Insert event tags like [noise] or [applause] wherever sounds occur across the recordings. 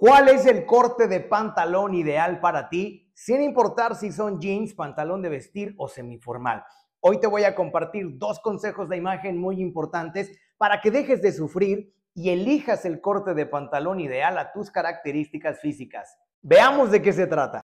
¿Cuál es el corte de pantalón ideal para ti? Sin importar si son jeans, pantalón de vestir o semiformal. Hoy te voy a compartir dos consejos de imagen muy importantes para que dejes de sufrir y elijas el corte de pantalón ideal a tus características físicas. Veamos de qué se trata.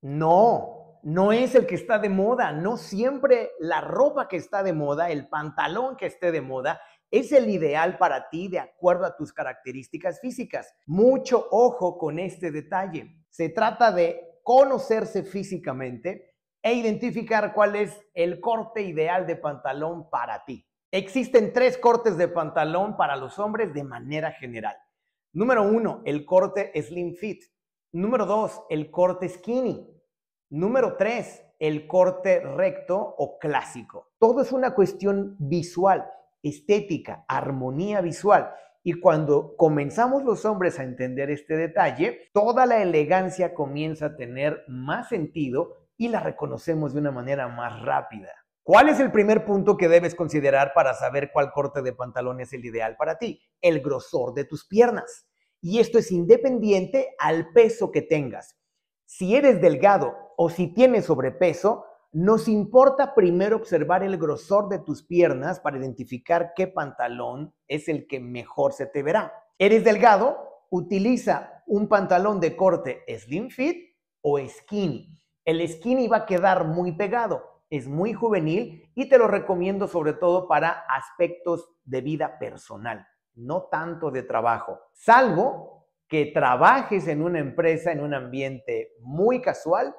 No, no es el que está de moda. No siempre la ropa que está de moda, el pantalón que esté de moda, es el ideal para ti de acuerdo a tus características físicas. Mucho ojo con este detalle. Se trata de conocerse físicamente e identificar cuál es el corte ideal de pantalón para ti. Existen tres cortes de pantalón para los hombres de manera general. Número uno, el corte slim fit. Número dos, el corte skinny. Número tres, el corte recto o clásico. Todo es una cuestión visual estética, armonía visual. Y cuando comenzamos los hombres a entender este detalle, toda la elegancia comienza a tener más sentido y la reconocemos de una manera más rápida. ¿Cuál es el primer punto que debes considerar para saber cuál corte de pantalón es el ideal para ti? El grosor de tus piernas. Y esto es independiente al peso que tengas. Si eres delgado o si tienes sobrepeso, nos importa primero observar el grosor de tus piernas para identificar qué pantalón es el que mejor se te verá. ¿Eres delgado? Utiliza un pantalón de corte slim fit o skinny. El skinny va a quedar muy pegado, es muy juvenil y te lo recomiendo sobre todo para aspectos de vida personal, no tanto de trabajo, salvo que trabajes en una empresa, en un ambiente muy casual,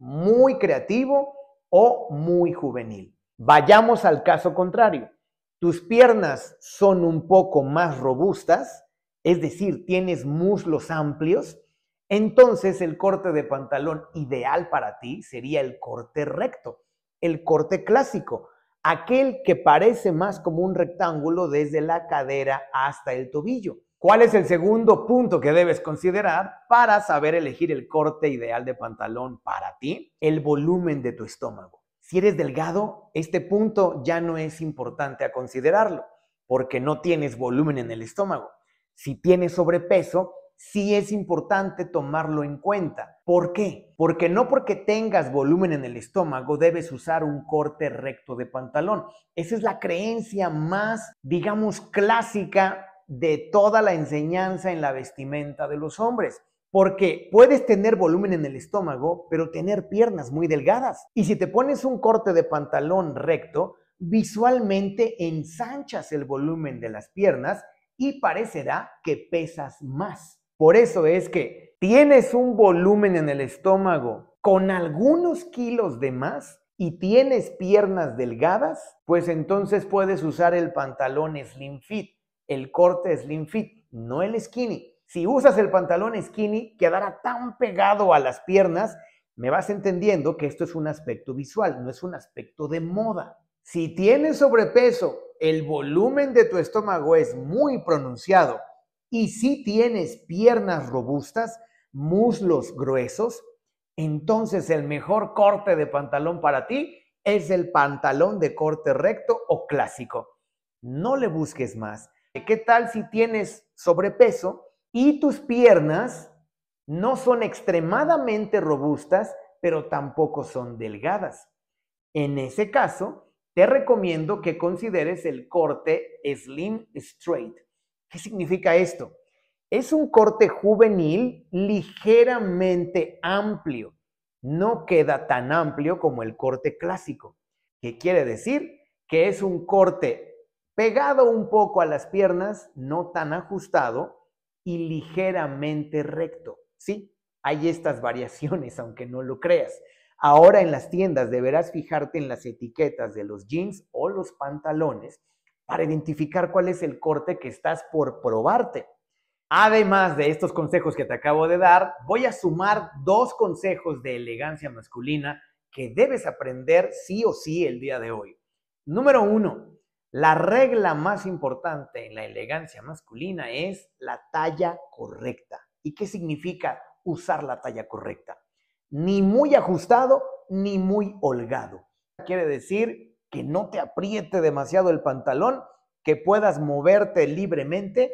muy creativo o muy juvenil. Vayamos al caso contrario. Tus piernas son un poco más robustas, es decir, tienes muslos amplios, entonces el corte de pantalón ideal para ti sería el corte recto, el corte clásico, aquel que parece más como un rectángulo desde la cadera hasta el tobillo. ¿Cuál es el segundo punto que debes considerar para saber elegir el corte ideal de pantalón para ti? El volumen de tu estómago. Si eres delgado, este punto ya no es importante a considerarlo porque no tienes volumen en el estómago. Si tienes sobrepeso, sí es importante tomarlo en cuenta. ¿Por qué? Porque no porque tengas volumen en el estómago debes usar un corte recto de pantalón. Esa es la creencia más, digamos, clásica de toda la enseñanza en la vestimenta de los hombres. Porque puedes tener volumen en el estómago, pero tener piernas muy delgadas. Y si te pones un corte de pantalón recto, visualmente ensanchas el volumen de las piernas y parecerá que pesas más. Por eso es que tienes un volumen en el estómago con algunos kilos de más y tienes piernas delgadas, pues entonces puedes usar el pantalón slim fit el corte slim fit, no el skinny. Si usas el pantalón skinny, quedará tan pegado a las piernas, me vas entendiendo que esto es un aspecto visual, no es un aspecto de moda. Si tienes sobrepeso, el volumen de tu estómago es muy pronunciado y si tienes piernas robustas, muslos gruesos, entonces el mejor corte de pantalón para ti es el pantalón de corte recto o clásico. No le busques más. ¿Qué tal si tienes sobrepeso y tus piernas no son extremadamente robustas, pero tampoco son delgadas? En ese caso, te recomiendo que consideres el corte Slim Straight. ¿Qué significa esto? Es un corte juvenil ligeramente amplio. No queda tan amplio como el corte clásico. ¿Qué quiere decir? Que es un corte pegado un poco a las piernas, no tan ajustado y ligeramente recto. Sí, hay estas variaciones, [laughs] aunque no lo creas. Ahora en las tiendas deberás fijarte en las etiquetas de los jeans o los pantalones para identificar cuál es el corte que estás por probarte. Además de estos consejos que te acabo de dar, voy a sumar dos consejos de elegancia masculina que debes aprender sí o sí el día de hoy. Número uno, la regla más importante en la elegancia masculina es la talla correcta. ¿Y qué significa usar la talla correcta? Ni muy ajustado ni muy holgado. Quiere decir que no te apriete demasiado el pantalón, que puedas moverte libremente.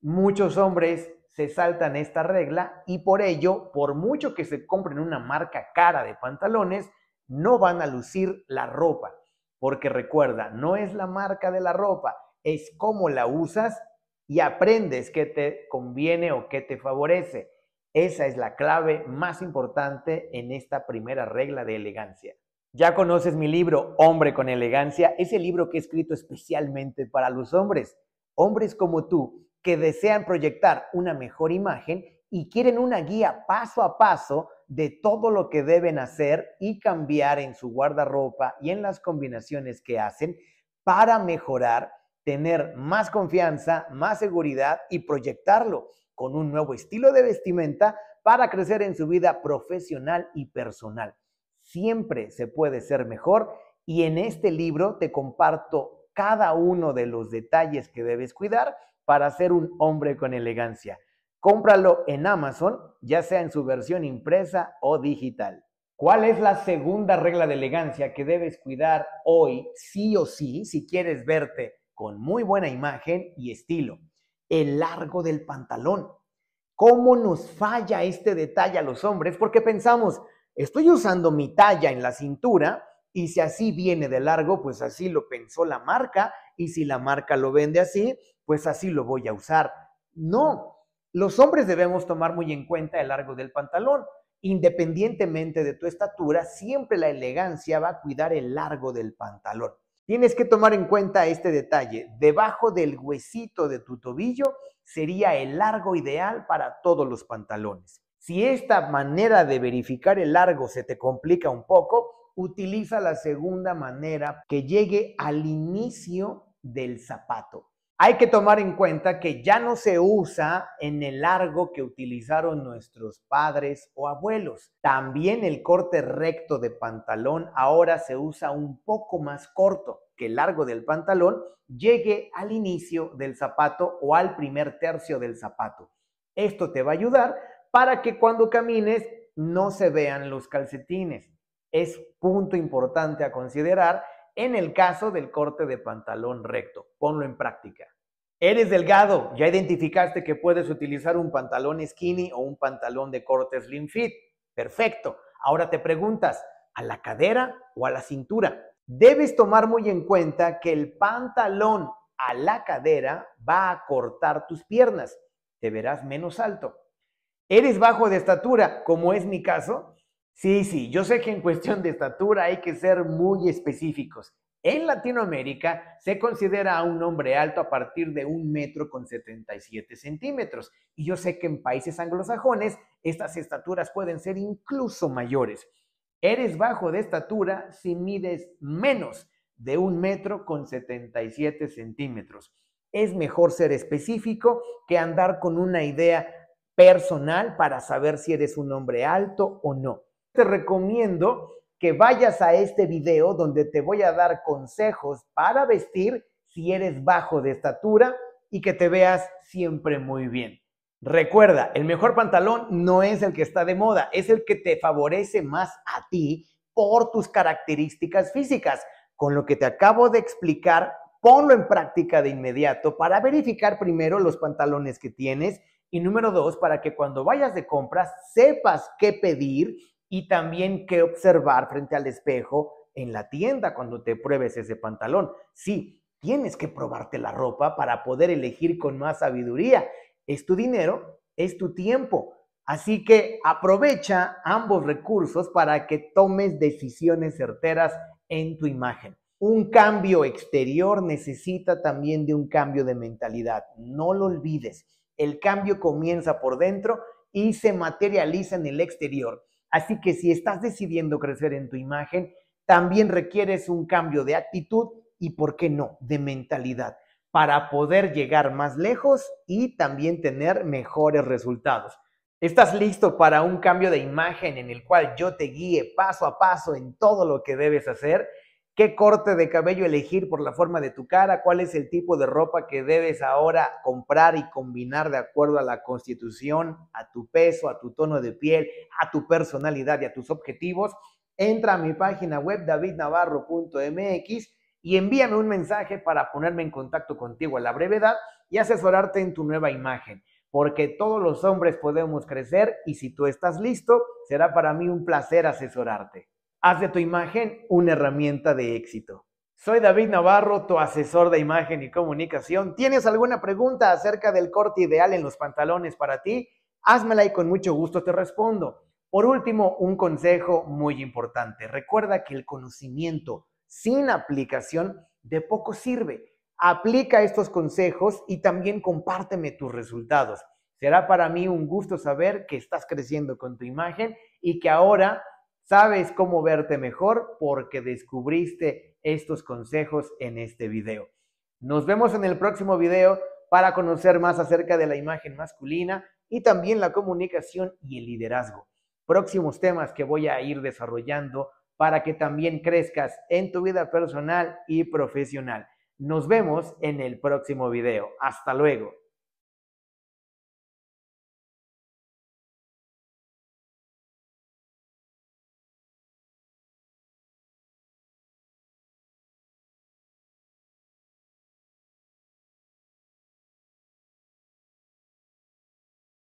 Muchos hombres se saltan esta regla y por ello, por mucho que se compren una marca cara de pantalones, no van a lucir la ropa. Porque recuerda, no es la marca de la ropa, es cómo la usas y aprendes qué te conviene o qué te favorece. Esa es la clave más importante en esta primera regla de elegancia. Ya conoces mi libro, Hombre con Elegancia, ese libro que he escrito especialmente para los hombres, hombres como tú, que desean proyectar una mejor imagen y quieren una guía paso a paso de todo lo que deben hacer y cambiar en su guardarropa y en las combinaciones que hacen para mejorar, tener más confianza, más seguridad y proyectarlo con un nuevo estilo de vestimenta para crecer en su vida profesional y personal. Siempre se puede ser mejor y en este libro te comparto cada uno de los detalles que debes cuidar para ser un hombre con elegancia. Cómpralo en Amazon, ya sea en su versión impresa o digital. ¿Cuál es la segunda regla de elegancia que debes cuidar hoy, sí o sí, si quieres verte con muy buena imagen y estilo? El largo del pantalón. ¿Cómo nos falla este detalle a los hombres? Porque pensamos, estoy usando mi talla en la cintura y si así viene de largo, pues así lo pensó la marca y si la marca lo vende así, pues así lo voy a usar. No, los hombres debemos tomar muy en cuenta el largo del pantalón. Independientemente de tu estatura, siempre la elegancia va a cuidar el largo del pantalón. Tienes que tomar en cuenta este detalle. Debajo del huesito de tu tobillo sería el largo ideal para todos los pantalones. Si esta manera de verificar el largo se te complica un poco, utiliza la segunda manera que llegue al inicio del zapato hay que tomar en cuenta que ya no se usa en el largo que utilizaron nuestros padres o abuelos. También el corte recto de pantalón ahora se usa un poco más corto, que el largo del pantalón llegue al inicio del zapato o al primer tercio del zapato. Esto te va a ayudar para que cuando camines no se vean los calcetines. Es punto importante a considerar en el caso del corte de pantalón recto. Ponlo en práctica. Eres delgado, ya identificaste que puedes utilizar un pantalón skinny o un pantalón de corte slim fit. Perfecto. Ahora te preguntas, ¿a la cadera o a la cintura? Debes tomar muy en cuenta que el pantalón a la cadera va a cortar tus piernas. Te verás menos alto. ¿Eres bajo de estatura, como es mi caso? Sí, sí, yo sé que en cuestión de estatura hay que ser muy específicos. En Latinoamérica se considera a un hombre alto a partir de un metro con 77 centímetros. Y yo sé que en países anglosajones estas estaturas pueden ser incluso mayores. Eres bajo de estatura si mides menos de un metro con 77 centímetros. Es mejor ser específico que andar con una idea personal para saber si eres un hombre alto o no te recomiendo que vayas a este video donde te voy a dar consejos para vestir si eres bajo de estatura y que te veas siempre muy bien. Recuerda, el mejor pantalón no es el que está de moda, es el que te favorece más a ti por tus características físicas. Con lo que te acabo de explicar, ponlo en práctica de inmediato para verificar primero los pantalones que tienes y número dos, para que cuando vayas de compras sepas qué pedir y también qué observar frente al espejo en la tienda cuando te pruebes ese pantalón. Sí, tienes que probarte la ropa para poder elegir con más sabiduría. Es tu dinero, es tu tiempo. Así que aprovecha ambos recursos para que tomes decisiones certeras en tu imagen. Un cambio exterior necesita también de un cambio de mentalidad. No lo olvides. El cambio comienza por dentro y se materializa en el exterior. Así que si estás decidiendo crecer en tu imagen, también requieres un cambio de actitud y, ¿por qué no?, de mentalidad para poder llegar más lejos y también tener mejores resultados. ¿Estás listo para un cambio de imagen en el cual yo te guíe paso a paso en todo lo que debes hacer? qué corte de cabello elegir por la forma de tu cara, cuál es el tipo de ropa que debes ahora comprar y combinar de acuerdo a la constitución, a tu peso, a tu tono de piel, a tu personalidad y a tus objetivos, entra a mi página web davidnavarro.mx y envíame un mensaje para ponerme en contacto contigo a la brevedad y asesorarte en tu nueva imagen. Porque todos los hombres podemos crecer y si tú estás listo, será para mí un placer asesorarte. Haz de tu imagen una herramienta de éxito. Soy David Navarro, tu asesor de imagen y comunicación. ¿Tienes alguna pregunta acerca del corte ideal en los pantalones para ti? Házmela y con mucho gusto te respondo. Por último, un consejo muy importante. Recuerda que el conocimiento sin aplicación de poco sirve. Aplica estos consejos y también compárteme tus resultados. Será para mí un gusto saber que estás creciendo con tu imagen y que ahora Sabes cómo verte mejor porque descubriste estos consejos en este video. Nos vemos en el próximo video para conocer más acerca de la imagen masculina y también la comunicación y el liderazgo. Próximos temas que voy a ir desarrollando para que también crezcas en tu vida personal y profesional. Nos vemos en el próximo video. Hasta luego.